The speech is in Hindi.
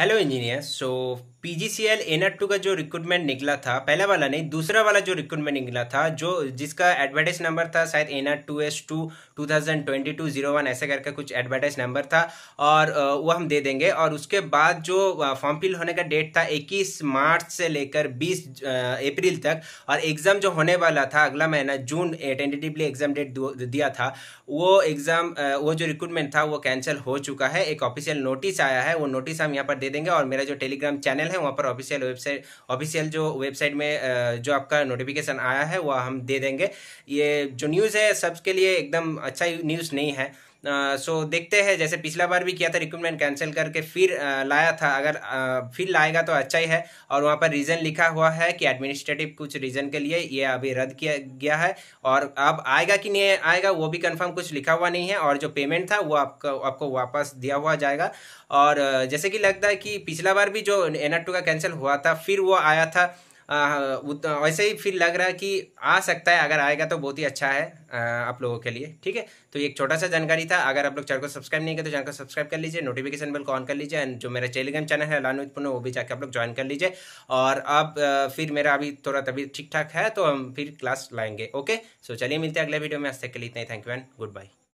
hello engineer so P G C L N two का जो रिक्रूटमेंट निकला था पहला वाला नहीं दूसरा वाला जो रिक्रूटमेंट निकला था जो जिसका एडवर्टाइज नंबर था शायद N R two S two two thousand twenty two zero one ऐसा करके कुछ एडवर्टाइज नंबर था और वो हम दे देंगे और उसके बाद जो फॉर्म फिल होने का डेट था इक्कीस मार्च से लेकर बीस अप्रैल तक और एग्ज़ाम जो होने वाला था अगला महीना जून टेंटेटिवली एग्ज़ाम डेट दिया था वो एग्ज़ाम वो जो रिक्रूटमेंट था वो कैंसिल हो चुका है एक ऑफिशियल नोटिस आया है वो नोटिस हम यहाँ पर दे देंगे और मेरा जो टेलीग्राम चैनल है वहाँ पर ऑफिशियल वेबसाइट ऑफिशियल जो वेबसाइट में जो आपका नोटिफिकेशन आया है वह हम दे देंगे ये जो न्यूज़ है सबके लिए एकदम अच्छा न्यूज़ नहीं है सो देखते हैं जैसे पिछला बार भी किया था रिक्रूटमेंट कैंसिल करके फिर लाया था अगर फिर लाएगा तो अच्छा ही है और वहाँ पर रीज़न लिखा हुआ है कि एडमिनिस्ट्रेटिव कुछ रीज़न के लिए ये अभी रद्द किया गया है और अब आएगा कि नहीं आएगा वो भी कन्फर्म कुछ लिखा हुआ नहीं है और जो पेमेंट था वो आपको आपको वापस दिया हुआ जाएगा और जैसे कि लगता है कि पिछला बार भी जो एन का कैंसिल हुआ था फिर वो आया था वैसे ही फिर लग रहा है कि आ सकता है अगर आएगा तो बहुत ही अच्छा है आप लोगों के लिए ठीक है तो एक छोटा सा जानकारी था अगर आप लोग चैनल को सब्सक्राइब नहीं किया तो चैनल को सब्सक्राइब कर लीजिए नोटिफिकेशन बिल को ऑन कर लीजिए एंड जो मेरा टेलीग्राम चैनल है अलान पुनः वो भी जाकर आप लोग ज्वाइन कर लीजिए और अब फिर मेरा अभी थोड़ा तबीयत ठीक ठाक है तो हम फिर क्लास लाएंगे ओके सो चलिए मिलते हैं अगले वीडियो में आज तक के लिए इतना ही thank you and good bye